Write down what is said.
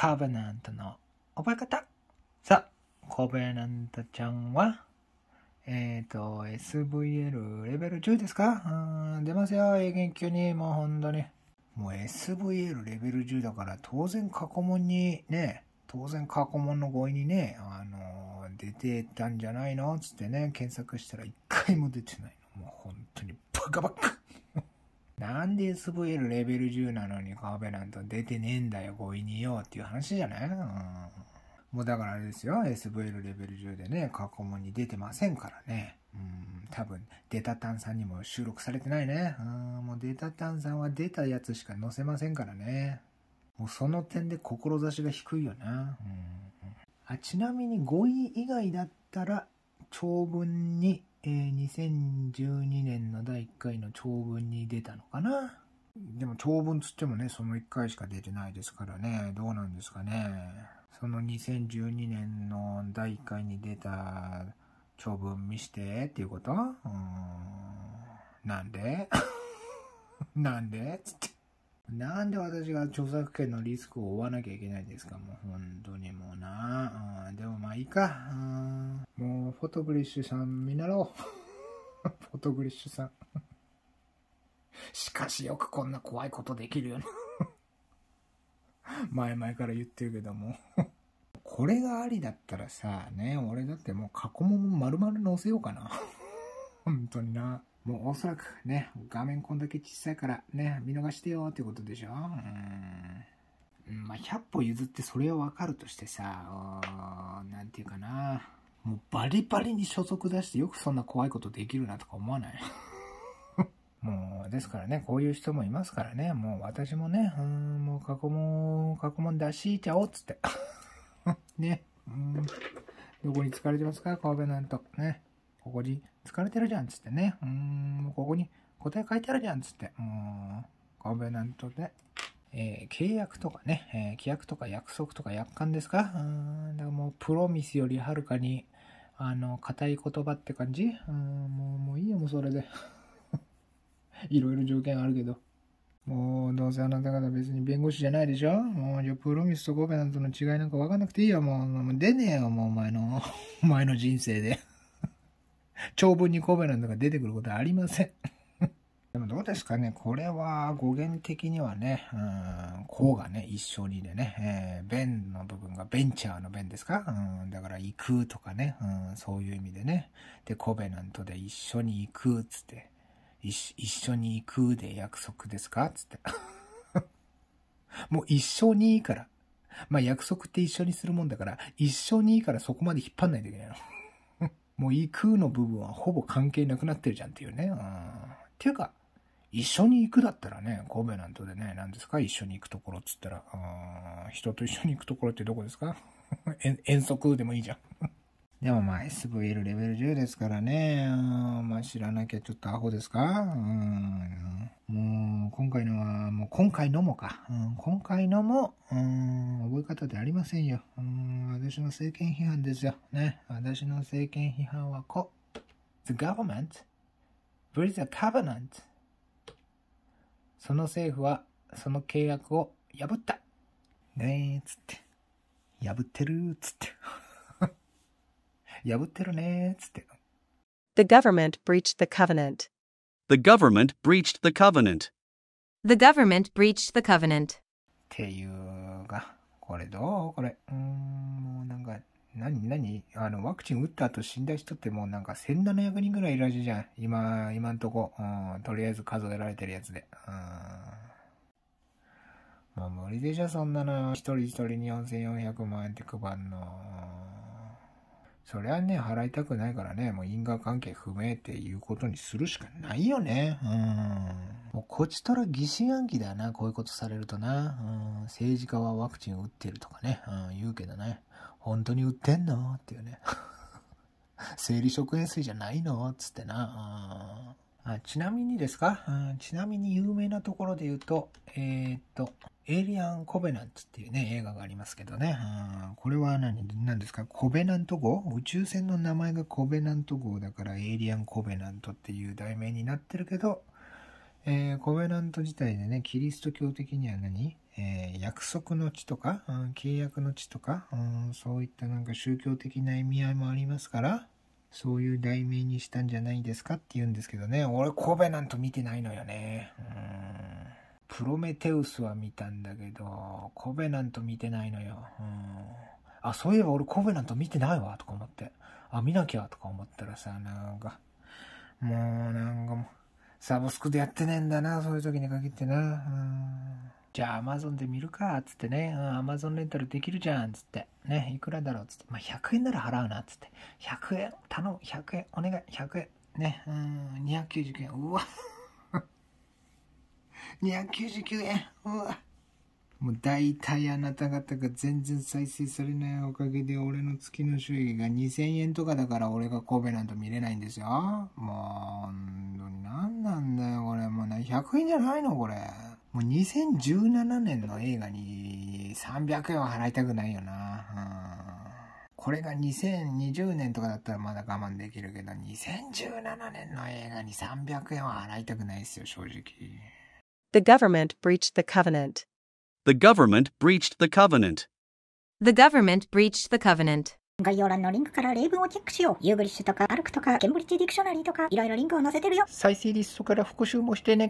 カバナントの覚え方。さあ、コベナントちゃんは、えっ、ー、と、SVL レベル10ですかうん、出ますよ、永遠急に。もう本当に。もう SVL レベル10だから、当然過去問にね、当然過去問の合意にね、あのー、出てたんじゃないのつってね、検索したら一回も出てないの。もう本当にバカバカ。なんで SVL レベル10なのにカーベナント出てねえんだよ、5位にようっていう話じゃない、うん、もうだからあれですよ、SVL レベル10でね、過去問に出てませんからね。うん、多分、デタタンさんにも収録されてないね。うん、もうデタタンさんは出たやつしか載せませんからね。もうその点で志が低いよな。うん、あちなみに5位以外だったら、長文にえー、2012年の第1回の長文に出たのかなでも長文つってもね、その1回しか出てないですからね、どうなんですかね。その2012年の第1回に出た長文見してっていうことうん。なんで なんでつって。なんで私が著作権のリスクを負わなきゃいけないんですかもう本当にもうなあ。でもまあいいか。もうフォトグリッシュさん見習おう。フォトグリッシュさん しかしよくこんな怖いことできるよな 前々から言ってるけどもこれがありだったらさ、ね、俺だってもう過去問丸々載せようかな。本当にな。もうおそらくね、画面こんだけ小さいからね、見逃してよってことでしょうん。まあ、100歩譲ってそれはわかるとしてさ、なんていうかな。もうバリバリに所属出してよくそんな怖いことできるなとか思わない もう、ですからね、こういう人もいますからね、もう私もね、うん、もう過去も、過去問出しちゃおうっつって ね、うん、どこに疲れてますか神戸なんと。ね。ここに疲れてるじゃんつってね。うん、ここに答え書いてあるじゃんつって。うん、コンベナントで、えー、契約とかね、えー、規約とか約束とか約款ですかうん、だからもうプロミスよりはるかに、あの、硬い言葉って感じうん、もう、もういいよ、もうそれで。いろいろ条件あるけど。もう、どうせあなた方別に弁護士じゃないでしょもう、じゃプロミスとコペナントの違いなんか分かんなくていいよ、もう。もう出ねえよ、もうお前の、お前の人生で。長文にコメントが出てくることはありません。でもどうですかね、これは語源的にはね、うん、こうがね、一緒にでね、えー、の部分がベンチャーの便ですか、うん、だから行くとかね、うん、そういう意味でね。で、コベナントで一緒に行くっつって、一緒に行くで約束ですかっつって。もう一緒にいいから。まあ約束って一緒にするもんだから、一緒にいいからそこまで引っ張んないといけないの。もう行くの部分はほぼ関係なくなってるじゃんっていうね。うん。っていうか、一緒に行くだったらね、神戸なんとでね、何ですか一緒に行くところっつったら、うん、人と一緒に行くところってどこですか 遠足でもいいじゃん でもまあ SVL レベル10ですからね、まあ知らなきゃちょっとアホですかうん、もう今回のは、もう今回のもか、うん、今回のも、うん、覚え方でありませんよ。うん私の政権批判ですよ。ね。私の政権批判はこう。The government breathes the covenant. government breached the covenant. The government breached the covenant. The government breached the covenant. っていうが、これどうこれ。うん何何あの、ワクチン打った後死んだ人ってもうなんか1700人ぐらいいるらしいじゃん。今、今んとこ。うん、とりあえず数えられてるやつで。うん。まあ無理でしょ、そんなの。一人一人に4400万円って配るの。そりゃね、払いたくないからね、もう因果関係不明っていうことにするしかないよね。うん。もうこちとら疑心暗鬼だよな、こういうことされるとな。うん。政治家はワクチン打ってるとかね、うん、言うけどね。本当に売ってんのっていうね生 理食塩水じゃないのつってな。あちなみにですかちなみに有名なところで言うと、えー、っと、エイリアン・コベナンツっていうね、映画がありますけどね。これは何、何ですかコベナント号宇宙船の名前がコベナント号だから、エイリアン・コベナントっていう題名になってるけど、えー、コベナント自体でね、キリスト教的には何えー、約束の地とか、うん、契約の地とか、うん、そういったなんか宗教的な意味合いもありますから、そういう題名にしたんじゃないですかって言うんですけどね、俺神戸なんと見てないのよね。うん。プロメテウスは見たんだけど、コベなんと見てないのよ。うん。あ、そういえば俺コベなんと見てないわ、とか思って。あ、見なきゃ、とか思ったらさ、なんか、もうなんかもう、サブスクでやってねえんだな、そういう時に限ってな。うんじゃあアマゾンで見るかっつってね、うん、ゾンレンタルできるじゃんっつって、ね、いくらだろうっつって、まあ、100円なら払うなっつって、100円、頼む、100円、お願い、100円、ね、うん、299円、うわ、299 円、うわ、もう大体あなた方が全然再生されないおかげで俺の月の収益が2000円とかだから俺が神戸なんて見れないんですよ。もう、本当に何なんだよこれ。もうね、100円じゃないのこれ。もう2017年の映画に300円は払いたくないよな。うん、これが2020年とかだったらまだ我慢できるけど、2017年の映画に300円は払いたくないですよ、正直。The government breached the covenant. The government breached the covenant. The government breached the covenant. 概要欄のリンクから例文をチェックしよう。ユーグリッシュとか、アルクとか、ケンブリッジディクショナリーとか、いろいろリンクを載せてるよ。再生リストから復習もしてね。